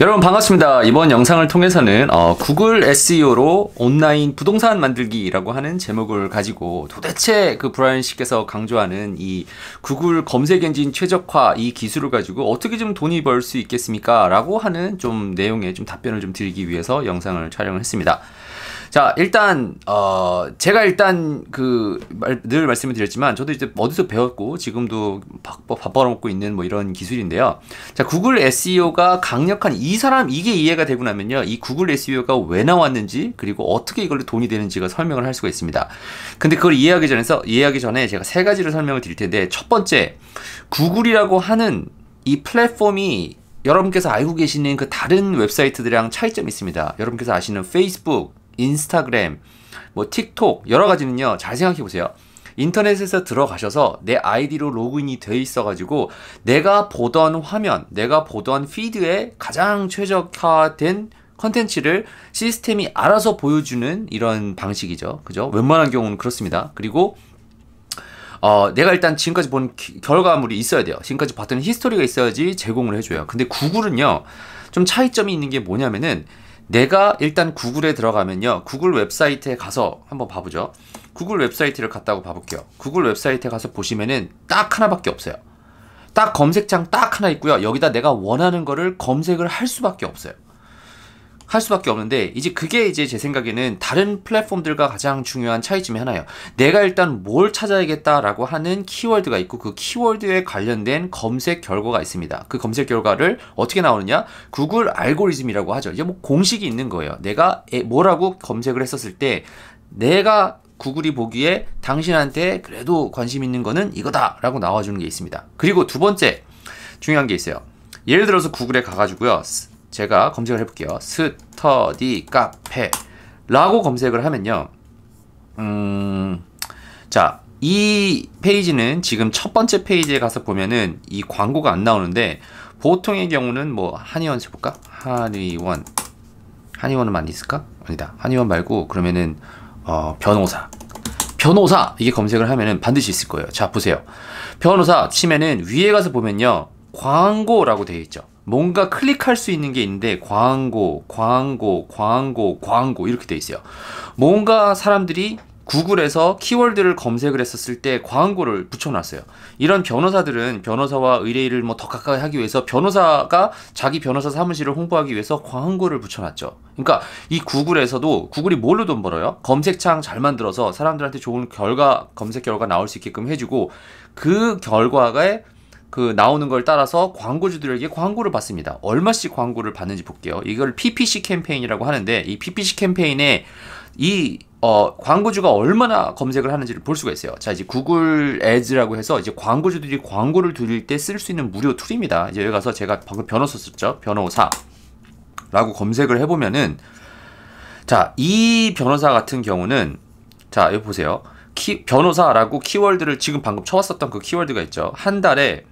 여러분 반갑습니다. 이번 영상을 통해서는 어, 구글 SEO로 온라인 부동산 만들기라고 하는 제목을 가지고 도대체 그 브라이언 씨께서 강조하는 이 구글 검색 엔진 최적화 이 기술을 가지고 어떻게 좀 돈이 벌 수 있겠습니까? 라고 하는 좀 내용에 좀 답변을 좀 드리기 위해서 영상을 촬영을 했습니다. 자, 일단 어 제가 일단 그 늘 말씀을 드렸지만 저도 이제 어디서 배웠고 지금도 밥, 밥 벌어먹고 있는 뭐 이런 기술인데요. 자, 구글 SEO가 강력한 이 사람 이게 이해가 되고 나면요. 이 구글 SEO가 왜 나왔는지 그리고 어떻게 이걸로 돈이 되는지가 설명을 할 수가 있습니다. 근데 그걸 이해하기 전에서 이해하기 전에 제가 세 가지를 설명을 드릴 텐데 첫 번째 구글이라고 하는 이 플랫폼이 여러분께서 알고 계시는 그 다른 웹사이트들이랑 차이점이 있습니다. 여러분께서 아시는 페이스북, 인스타그램, 뭐 틱톡 여러 가지는요. 잘 생각해 보세요. 인터넷에서 들어가셔서 내 아이디로 로그인이 돼 있어 가지고 내가 보던 화면, 내가 보던 피드에 가장 최적화된 컨텐츠를 시스템이 알아서 보여주는 이런 방식이죠. 그죠? 웬만한 경우는 그렇습니다. 그리고 어, 내가 일단 지금까지 본 기, 결과물이 있어야 돼요. 지금까지 봤던 히스토리가 있어야지 제공을 해줘요. 근데 구글은요, 좀 차이점이 있는 게 뭐냐면은 내가 일단 구글에 들어가면요. 구글 웹사이트에 가서 한번 봐보죠. 구글 웹사이트를 갔다고 봐볼게요. 구글 웹사이트에 가서 보시면은 딱 하나밖에 없어요. 딱 검색창 딱 하나 있고요. 여기다 내가 원하는 거를 검색을 할 수밖에 없어요. 할 수밖에 없는데 이제 그게 이제 제 생각에는 다른 플랫폼들과 가장 중요한 차이 점이 하나예요. 내가 일단 뭘 찾아야겠다라고 하는 키워드가 있고 그 키워드에 관련된 검색 결과가 있습니다. 그 검색 결과를 어떻게 나오느냐? 구글 알고리즘이라고 하죠. 이제 뭐 공식이 있는 거예요. 내가 뭐라고 검색을 했었을 때 내가 구글이 보기에 당신한테 그래도 관심 있는 거는 이거다라고 나와주는 게 있습니다. 그리고 두 번째 중요한 게 있어요. 예를 들어서 구글에 가가지고요. 제가 검색을 해볼게요. 스터디 카페라고 검색을 하면요. 음, 자, 이 페이지는 지금 첫 번째 페이지에 가서 보면은 이 광고가 안 나오는데 보통의 경우는 뭐 한의원 쳐볼까? 한의원 한의원은 많이 있을까? 아니다. 한의원 말고 그러면은 어, 변호사 변호사 이게 검색을 하면은 반드시 있을 거예요. 자 보세요. 변호사 치면은 위에 가서 보면요 광고라고 되어 있죠. 뭔가 클릭할 수 있는 게 있는데 광고, 광고, 광고, 광고 이렇게 돼 있어요. 뭔가 사람들이 구글에서 키워드를 검색을 했었을 때 광고를 붙여놨어요. 이런 변호사들은 변호사와 의뢰인을 뭐 더 가까이 하기 위해서 변호사가 자기 변호사 사무실을 홍보하기 위해서 광고를 붙여놨죠. 그러니까 이 구글에서도 구글이 뭘로 돈 벌어요? 검색창 잘 만들어서 사람들한테 좋은 결과 검색 결과 나올 수 있게끔 해주고 그결과가 그 나오는 걸 따라서 광고주들에게 광고를 받습니다. 얼마씩 광고를 받는지 볼게요. 이걸 PPC 캠페인이라고 하는데 이 PPC 캠페인에 이 어, 광고주가 얼마나 검색을 하는지를 볼 수가 있어요. 자, 이제 구글 애즈라고 해서 이제 광고주들이 광고를 드릴 때 쓸 수 있는 무료 툴입니다. 이제 여기 가서 제가 방금 변호사 썼죠. 변호사라고 검색을 해보면은 자, 이 변호사 같은 경우는 자, 여기 보세요. 키, 변호사라고 키워드를 지금 방금 쳐왔었던 그 키워드가 있죠. 한 달에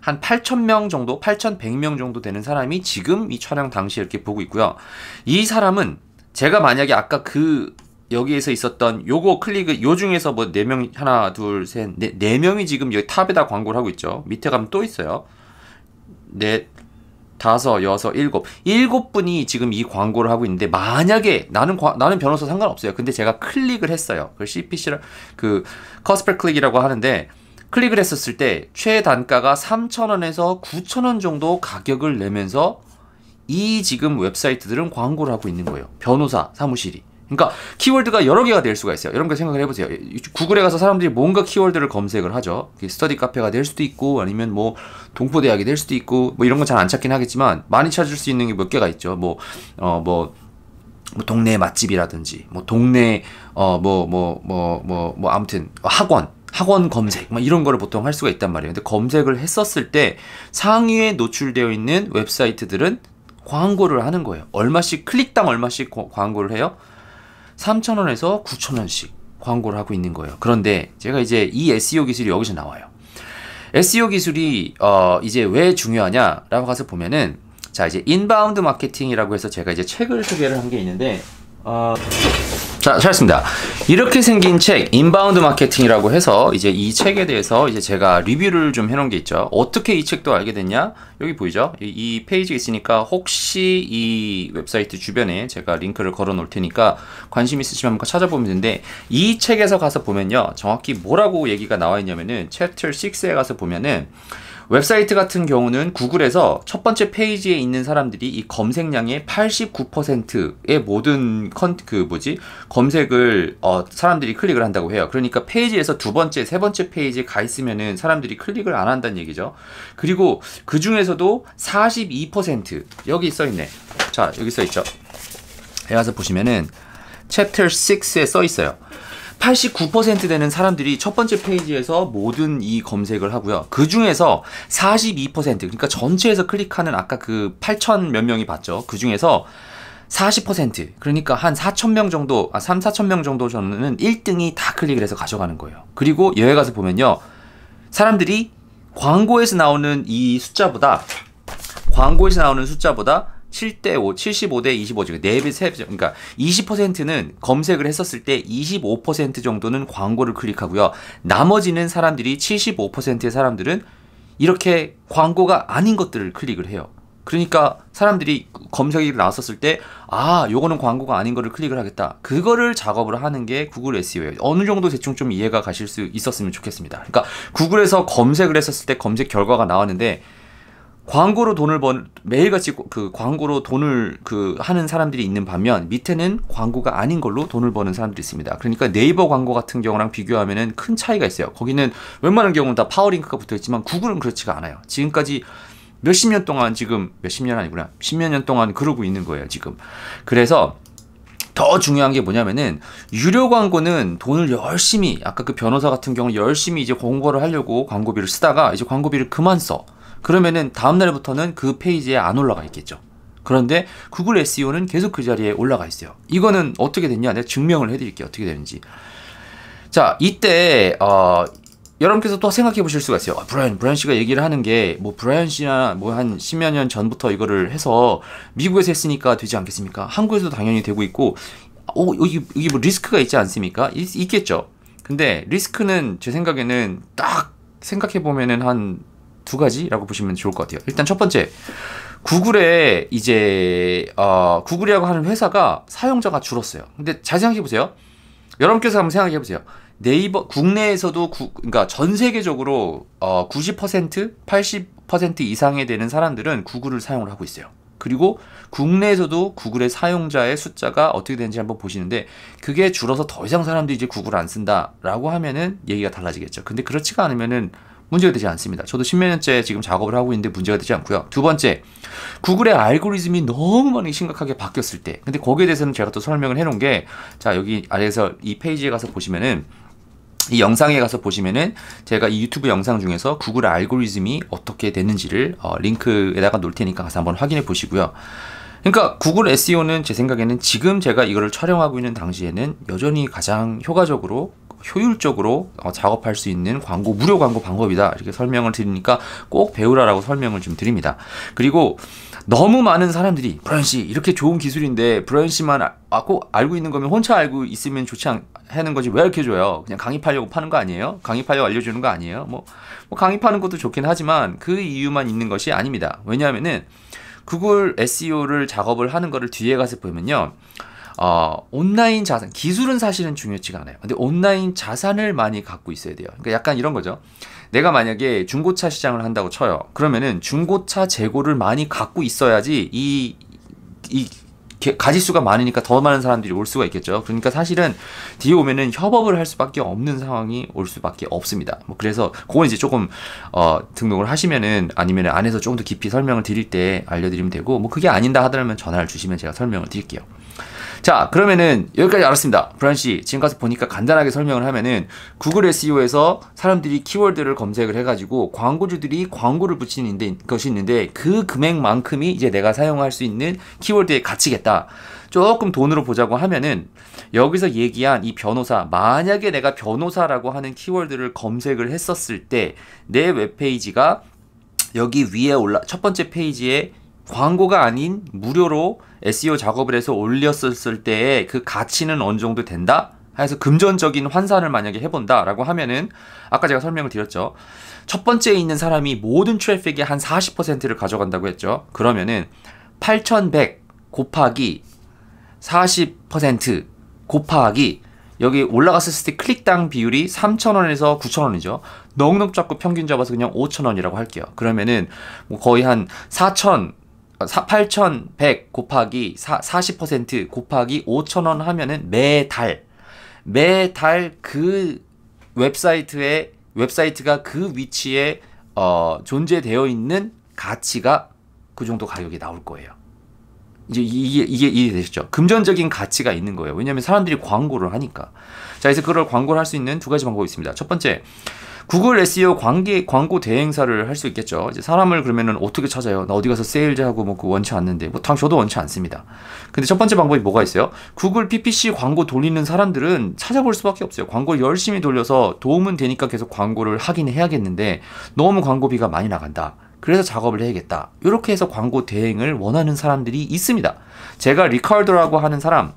한 8,000명 정도, 8,100명 정도 되는 사람이 지금 이 촬영 당시에 이렇게 보고 있고요. 이 사람은 제가 만약에 아까 그 여기에서 있었던 요거 클릭을 요 중에서 뭐4명 하나 둘셋네 네 명이 지금 여기 탑에다 광고를 하고 있죠. 밑에 가면 또 있어요. 네 다섯 여섯 일곱 일곱 분이 지금 이 광고를 하고 있는데 만약에 나는 나는 변호사 상관없어요. 근데 제가 클릭을 했어요. 그 c p c 를그 커스펠 클릭이라고 하는데 클릭을 했었을 때 최단가가 3,000원에서 9,000원 정도 가격을 내면서 이 지금 웹사이트들은 광고를 하고 있는 거예요. 변호사 사무실이. 그러니까 키워드가 여러 개가 될 수가 있어요. 여러분 들 생각을 해보세요. 구글에 가서 사람들이 뭔가 키워드를 검색을 하죠. 스터디 카페가 될 수도 있고 아니면 뭐 동포대학이 될 수도 있고 뭐 이런 건 잘 안 찾긴 하겠지만 많이 찾을 수 있는 게 몇 개가 있죠. 뭐 어, 뭐, 뭐 동네 맛집이라든지 뭐 동네 어 뭐 뭐 뭐 뭐뭐 뭐, 뭐, 뭐, 아무튼 학원 학원 검색 막 이런 거를 보통 할 수가 있단 말이에요. 근데 검색을 했었을 때 상위에 노출되어 있는 웹사이트들은 광고를 하는 거예요. 얼마씩 클릭당 얼마씩 고, 광고를 해요? 3,000원에서 9,000원씩 광고를 하고 있는 거예요. 그런데 제가 이제 이 SEO 기술이 여기서 나와요. SEO 기술이 어 이제 왜 중요하냐라고 가서 보면은 자 이제 인바운드 마케팅이라고 해서 제가 이제 책을 소개를 한 게 있는데 어 자, 잘했습니다. 이렇게 생긴 책, 인바운드 마케팅이라고 해서 이제 이 책에 대해서 이제 제가 리뷰를 좀 해놓은 게 있죠. 어떻게 이 책도 알게 됐냐? 여기 보이죠? 이, 이페이지가 있으니까 혹시 이 웹사이트 주변에 제가 링크를 걸어 놓을 테니까 관심 있으시면 한번 찾아보면 되는데 이 책에서 가서 보면요. 정확히 뭐라고 얘기가 나와 있냐면은 챕터 6에 가서 보면은 웹사이트 같은 경우는 구글에서 첫 번째 페이지에 있는 사람들이 이 검색량의 89%의 모든 컨그 뭐지 검색을 어 사람들이 클릭을 한다고 해요. 그러니까 페이지에서 두 번째, 세 번째 페이지에 가 있으면은 사람들이 클릭을 안 한다는 얘기죠. 그리고 그 중에서도 42% 여기 써 있네. 자 여기 써 있죠. 여기 가서 보시면은 챕터 6에 써 있어요. 89% 되는 사람들이 첫 번째 페이지에서 모든 이 검색을 하고요. 그 중에서 42% 그러니까 전체에서 클릭하는 아까 그 8천 몇 명이 봤죠. 그 중에서 40% 그러니까 한 4천 명 정도 아 3, 4천 명 정도 저는 1등이 다 클릭을 해서 가져가는 거예요. 그리고 여행 가서 보면요. 사람들이 광고에서 나오는 이 숫자보다 광고에서 나오는 숫자보다 7대 5, 75대 25죠. 4배, 3배, 죠 그러니까 20%는 그러니까 검색을 했었을 때 25% 정도는 광고를 클릭하고요. 나머지는 사람들이 75%의 사람들은 이렇게 광고가 아닌 것들을 클릭을 해요. 그러니까 사람들이 검색이 나왔었을 때, 아, 요거는 광고가 아닌 거를 클릭을 하겠다. 그거를 작업을 하는 게 구글 SEO예요. 어느 정도 대충 좀 이해가 가실 수 있었으면 좋겠습니다. 그러니까 구글에서 검색을 했었을 때 검색 결과가 나왔는데, 광고로 돈을 번 매일같이 그 광고로 돈을 그 하는 사람들이 있는 반면 밑에는 광고가 아닌 걸로 돈을 버는 사람들이 있습니다. 그러니까 네이버 광고 같은 경우랑 비교하면은 큰 차이가 있어요. 거기는 웬만한 경우는 다 파워링크가 붙어 있지만 구글은 그렇지가 않아요. 지금까지 몇십 년 동안 지금 몇십 년 아니구나. 십 몇 년 동안 그러고 있는 거예요, 지금. 그래서 더 중요한 게 뭐냐면은 유료 광고는 돈을 열심히 아까 그 변호사 같은 경우 열심히 이제 공고를 하려고 광고비를 쓰다가 이제 광고비를 그만 써. 그러면은 다음 날부터는 그 페이지에 안 올라가 있겠죠. 그런데 구글 SEO는 계속 그 자리에 올라가 있어요. 이거는 어떻게 됐냐? 내가 증명을 해드릴게요. 어떻게 되는지. 자, 이때 어, 여러분께서 또 생각해 보실 수가 있어요. 아, 브라이언, 브라이언 씨가 얘기를 하는 게, 뭐, 브라이언 씨나 뭐 한 십몇 년 전부터 이거를 해서 미국에서 했으니까 되지 않겠습니까? 한국에서도 당연히 되고 있고, 어, 여기, 여기 뭐 리스크가 있지 않습니까? 있, 있겠죠. 근데 리스크는 제 생각에는 딱 생각해 보면은 한두 가지라고 보시면 좋을 것 같아요. 일단 첫 번째, 구글에 이제 어, 구글이라고 하는 회사가 사용자가 줄었어요. 근데 잘 생각해 보세요. 여러분께서 한번 생각해 보세요. 네이버 국내에서도 구, 그러니까 전 세계적으로 어, 90% 80% 이상에 되는 사람들은 구글을 사용을 하고 있어요. 그리고 국내에서도 구글의 사용자의 숫자가 어떻게 되는지 한번 보시는데 그게 줄어서 더 이상 사람들이 이제 구글 안 쓴다라고 하면은 얘기가 달라지겠죠. 근데 그렇지가 않으면은 문제가 되지 않습니다. 저도 십몇 년째 지금 작업을 하고 있는데 문제가 되지 않고요. 두 번째, 구글의 알고리즘이 너무 많이 심각하게 바뀌었을 때. 근데 거기에 대해서는 제가 또 설명을 해놓은 게, 자, 여기 아래에서 이 페이지에 가서 보시면은, 이 영상에 가서 보시면은 제가 이 유튜브 영상 중에서 구글 알고리즘이 어떻게 되는지를 어, 링크에다가 놓을 테니까 가서 한번 확인해 보시고요. 그러니까 구글 SEO는 제 생각에는 지금 제가 이거를 촬영하고 있는 당시에는 여전히 가장 효과적으로 효율적으로 어, 작업할 수 있는 광고 무료 광고 방법이다 이렇게 설명을 드리니까 꼭 배우라라고 설명을 좀 드립니다. 그리고 너무 많은 사람들이 브라시 이렇게 좋은 기술인데 브라시만 아, 꼭 알고 있는 거면 혼자 알고 있으면 좋지 않, 하는 거지 왜 이렇게 줘요? 그냥 강의하려고 파는 거 아니에요? 강의하려고 알려주는 거 아니에요? 뭐, 뭐강의하는 것도 좋긴 하지만 그 이유만 있는 것이 아닙니다. 왜냐하면은 구글 SEO를 작업을 하는 거를 뒤에 가서 보면요. 어, 온라인 자산, 기술은 사실은 중요치가 않아요. 근데 온라인 자산을 많이 갖고 있어야 돼요. 그러니까 약간 이런 거죠. 내가 만약에 중고차 시장을 한다고 쳐요. 그러면은 중고차 재고를 많이 갖고 있어야지 이, 이, 가지수가 많으니까 더 많은 사람들이 올 수가 있겠죠. 그러니까 사실은 뒤에 오면은 협업을 할 수밖에 없는 상황이 올 수밖에 없습니다. 뭐 그래서 그건 이제 조금 어, 등록을 하시면은 아니면 안에서 조금 더 깊이 설명을 드릴 때 알려드리면 되고 뭐 그게 아닌다 하더라면 전화를 주시면 제가 설명을 드릴게요. 자, 그러면은 여기까지 알았습니다. 브란운 씨, 지금 가서 보니까 간단하게 설명을 하면은 구글 SEO에서 사람들이 키워드를 검색을 해가지고 광고주들이 광고를 붙이는 것이 있는데 그 금액만큼이 이제 내가 사용할 수 있는 키워드의 가치겠다. 조금 돈으로 보자고 하면은 여기서 얘기한 이 변호사, 만약에 내가 변호사라고 하는 키워드를 검색을 했었을 때 내 웹페이지가 여기 위에 올라, 첫 번째 페이지에 광고가 아닌 무료로 SEO 작업을 해서 올렸을 었 때의 그 가치는 어느 정도 된다? 해서 금전적인 환산을 만약에 해본다라고 하면은 아까 제가 설명을 드렸죠. 첫 번째에 있는 사람이 모든 트래픽의 한 40%를 가져간다고 했죠. 그러면은 8,100 곱하기 40% 곱하기 여기 올라갔을 때 클릭당 비율이 3,000원에서 9,000원이죠. 넉넉 잡고 평균 잡아서 그냥 5,000원이라고 할게요. 그러면은 뭐 거의 한4,000 8,100 곱하기 4, 40% 곱하기 5,000원 하면은 매달 매달 그 웹사이트에 웹사이트가 그 위치에 어, 존재되어 있는 가치가 그 정도 가격이 나올 거예요. 이제 이게 이게 이해되셨죠? 금전적인 가치가 있는 거예요. 왜냐하면 사람들이 광고를 하니까. 자, 그래서 그걸 광고를 할 수 있는 두 가지 방법이 있습니다. 첫 번째, 구글 SEO 광기, 광고 대행사를 할 수 있겠죠. 이제 사람을 그러면은 어떻게 찾아요? 나 어디 가서 세일즈 하고 뭐 그 원치 않는데. 뭐 당, 저도 원치 않습니다. 근데 첫 번째 방법이 뭐가 있어요? 구글 PPC 광고 돌리는 사람들은 찾아볼 수밖에 없어요. 광고를 열심히 돌려서 도움은 되니까 계속 광고를 하긴 해야겠는데 너무 광고비가 많이 나간다. 그래서 작업을 해야겠다. 이렇게 해서 광고 대행을 원하는 사람들이 있습니다. 제가 리카르라고 하는 사람,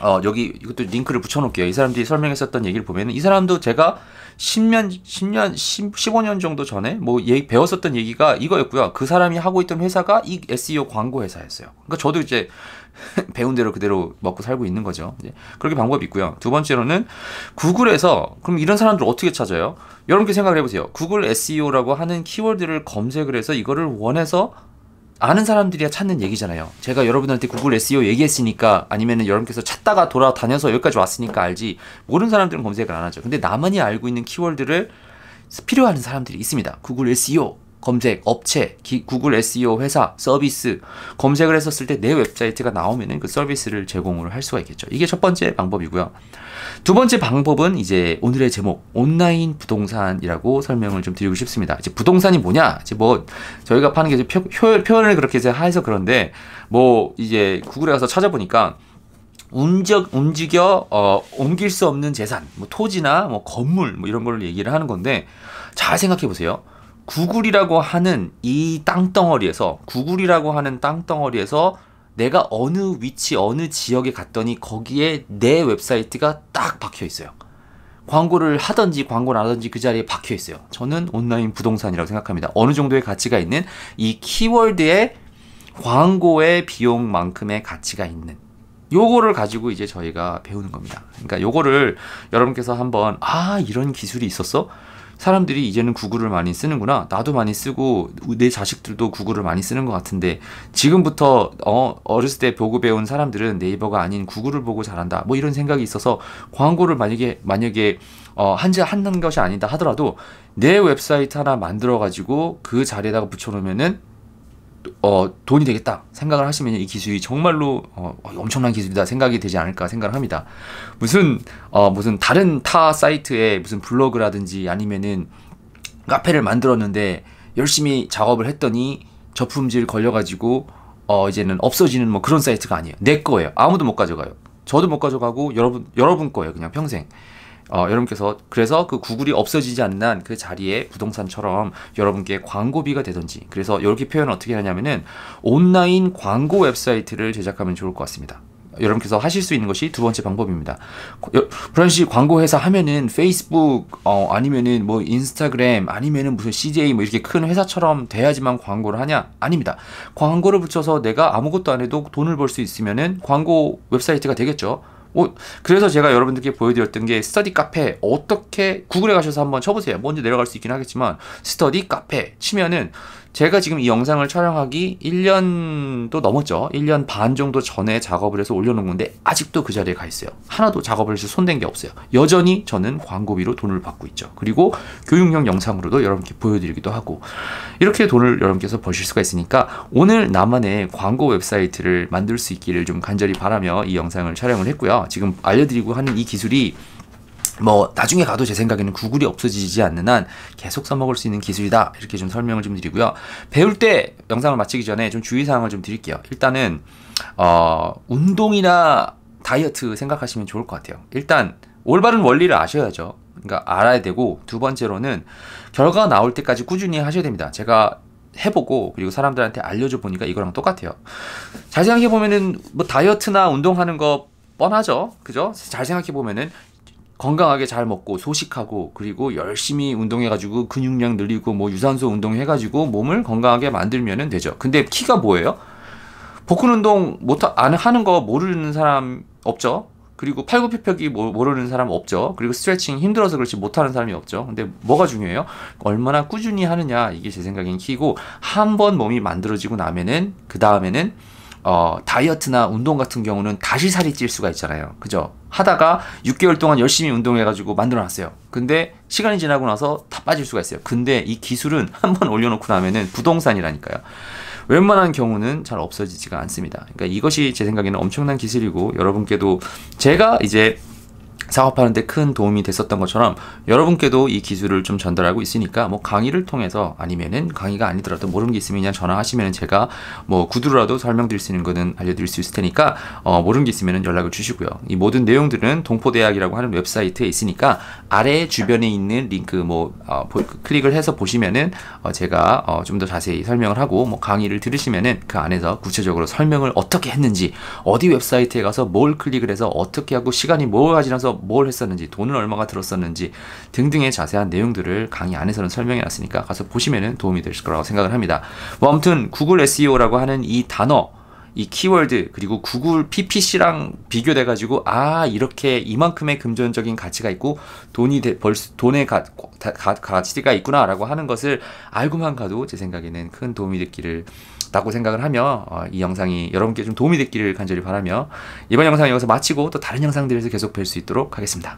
어, 여기 이것도 링크를 붙여놓을게요. 이 사람들이 설명했었던 얘기를 보면 이 사람도 제가 10년, 10년, 10, 15년 정도 전에 뭐얘 예, 배웠었던 얘기가 이거였고요. 그 사람이 하고 있던 회사가 이 SEO 광고 회사였어요. 그러니까 저도 이제 배운 대로 그대로 먹고 살고 있는 거죠. 그렇게 방법이 있고요. 두 번째로는 구글에서 그럼 이런 사람들 어떻게 찾아요? 여러분께 생각을 해보세요. 구글 SEO라고 하는 키워드를 검색을 해서 이거를 원해서 아는 사람들이야 찾는 얘기잖아요. 제가 여러분들한테 구글 SEO 얘기했으니까 아니면은 여러분께서 찾다가 돌아다녀서 여기까지 왔으니까 알지 모르는 사람들은 검색을 안 하죠. 근데 나만이 알고 있는 키워드를 필요하는 사람들이 있습니다. 구글 SEO 검색, 업체, 기, 구글 SEO 회사, 서비스 검색을 했었을 때 내 웹사이트가 나오면은 그 서비스를 제공을 할 수가 있겠죠. 이게 첫 번째 방법이고요. 두 번째 방법은 이제 오늘의 제목 온라인 부동산이라고 설명을 좀 드리고 싶습니다. 이제 부동산이 뭐냐? 이제 뭐 저희가 파는 게 이제 표, 표, 표현을 그렇게 이제 해서 그런데 뭐 이제 구글에 가서 찾아보니까 움직, 움직여 어, 옮길 수 없는 재산, 뭐 토지나 뭐 건물 뭐 이런 걸 얘기를 하는 건데 잘 생각해 보세요. 구글이라고 하는 이 땅덩어리에서 구글이라고 하는 땅덩어리에서 내가 어느 위치 어느 지역에 갔더니 거기에 내 웹사이트가 딱 박혀 있어요. 광고를 하든지 광고를 안 하든지 그 자리에 박혀 있어요. 저는 온라인 부동산이라고 생각합니다. 어느 정도의 가치가 있는 이키워드에 광고의 비용만큼의 가치가 있는 요거를 가지고 이제 저희가 배우는 겁니다. 그러니까 요거를 여러분께서 한번 아 이런 기술이 있었어? 사람들이 이제는 구글을 많이 쓰는구나. 나도 많이 쓰고 내 자식들도 구글을 많이 쓰는 것 같은데 지금부터 어, 어렸을 때 보고 배운 사람들은 네이버가 아닌 구글을 보고 자란다뭐 이런 생각이 있어서 광고를 만약에 만약에 어, 한지 하는 것이 아니다 하더라도 내 웹사이트 하나 만들어 가지고 그 자리에다가 붙여놓으면은 어, 돈이 되겠다 생각을 하시면 이 기술이 정말로 어, 엄청난 기술이다 생각이 되지 않을까 생각을 합니다. 무슨 어, 무슨 다른 타 사이트에 무슨 블로그라든지 아니면은 카페를 만들었는데 열심히 작업을 했더니 저품질 걸려가지고 어, 이제는 없어지는 뭐 그런 사이트가 아니에요. 내 거예요. 아무도 못 가져가요. 저도 못 가져가고 여러분 여러분 거예요. 그냥 평생. 어, 여러분께서 그래서 그 구글이 없어지지 않는 그 자리에 부동산처럼 여러분께 광고비가 되든지 그래서 이렇게 표현을 어떻게 하냐면은 온라인 광고 웹사이트를 제작하면 좋을 것 같습니다. 여러분께서 하실 수 있는 것이 두 번째 방법입니다. 브런시 광고 회사 하면은 페이스북 어, 아니면은 뭐 인스타그램 아니면은 무슨 CJ 뭐 이렇게 큰 회사처럼 돼야지만 광고를 하냐? 아닙니다. 광고를 붙여서 내가 아무것도 안 해도 돈을 벌 수 있으면은 광고 웹사이트가 되겠죠. 오, 어, 그래서 제가 여러분들께 보여드렸던 게 스터디 카페 어떻게 구글에 가셔서 한번 쳐보세요. 먼저 내려갈 수 있긴 하겠지만 스터디 카페 치면은 제가 지금 이 영상을 촬영하기 1년도 넘었죠. 1년 반 정도 전에 작업을 해서 올려놓은 건데 아직도 그 자리에 가 있어요. 하나도 작업을 해서 손댄 게 없어요. 여전히 저는 광고비로 돈을 받고 있죠. 그리고 교육용 영상으로도 여러분께 보여드리기도 하고 이렇게 돈을 여러분께서 버실 수가 있으니까 오늘 나만의 광고 웹사이트를 만들 수 있기를 좀 간절히 바라며 이 영상을 촬영을 했고요. 지금 알려드리고 하는 이 기술이 뭐 나중에 가도 제 생각에는 구글이 없어지지 않는 한 계속 써먹을 수 있는 기술이다 이렇게 좀 설명을 좀 드리고요 배울 때 영상을 마치기 전에 좀 주의사항을 좀 드릴게요 일단은 어 운동이나 다이어트 생각하시면 좋을 것 같아요 일단 올바른 원리를 아셔야죠 그러니까 알아야 되고 두 번째로는 결과가 나올 때까지 꾸준히 하셔야 됩니다 제가 해보고 그리고 사람들한테 알려줘 보니까 이거랑 똑같아요 자세하게 보면은 뭐 다이어트나 운동하는 거 뻔하죠. 그죠? 잘 생각해 보면은 건강하게 잘 먹고 소식하고 그리고 열심히 운동해가지고 근육량 늘리고 뭐 유산소 운동해가지고 몸을 건강하게 만들면 되죠. 근데 키가 뭐예요? 복근 운동 못 안 하는 거 모르는 사람 없죠. 그리고 팔굽혀펴기 모르는 사람 없죠. 그리고 스트레칭 힘들어서 그렇지 못하는 사람이 없죠. 근데 뭐가 중요해요? 얼마나 꾸준히 하느냐 이게 제 생각엔 키고 한 번 몸이 만들어지고 나면은 그 다음에는 어, 다이어트나 운동 같은 경우는 다시 살이 찔 수가 있잖아요. 그죠? 하다가 6개월 동안 열심히 운동해가지고 만들어놨어요. 근데 시간이 지나고 나서 다 빠질 수가 있어요. 근데 이 기술은 한번 올려놓고 나면은 부동산이라니까요. 웬만한 경우는 잘 없어지지가 않습니다. 그러니까 이것이 제 생각에는 엄청난 기술이고 여러분께도 제가 이제 사업하는데 큰 도움이 됐었던 것처럼 여러분께도 이 기술을 좀 전달하고 있으니까 뭐 강의를 통해서 아니면은 강의가 아니더라도 모르는 게 있으면 그냥 전화하시면 제가 뭐 구두로라도 설명드릴 수 있는 거는 알려드릴 수 있을 테니까 어 모르는 게 있으면 연락을 주시고요. 이 모든 내용들은 동포대학이라고 하는 웹사이트에 있으니까 아래 주변에 있는 링크 뭐어 그 클릭을 해서 보시면은 어 제가 어, 좀 더 자세히 설명을 하고 뭐 강의를 들으시면은 그 안에서 구체적으로 설명을 어떻게 했는지 어디 웹사이트에 가서 뭘 클릭을 해서 어떻게 하고 시간이 뭐가 지나서 뭘 했었는지 돈은 얼마가 들었었는지 등등의 자세한 내용들을 강의 안에서는 설명해 놨으니까 가서 보시면 도움이 되실 거라고 생각을 합니다. 뭐 아무튼 구글 SEO라고 하는 이 단어 이 키워드 그리고 구글 PPC랑 비교돼 가지고 아 이렇게 이만큼의 금전적인 가치가 있고 돈이 벌 돈의 가, 가, 가치가 있구나라고 하는 것을 알고만 가도 제 생각에는 큰 도움이 됐기를 라고 생각을 하며 어, 이 영상이 여러분께 좀 도움이 됐기를 간절히 바라며 이번 영상 여기서 마치고 또 다른 영상들에서 계속 뵐 수 있도록 하겠습니다.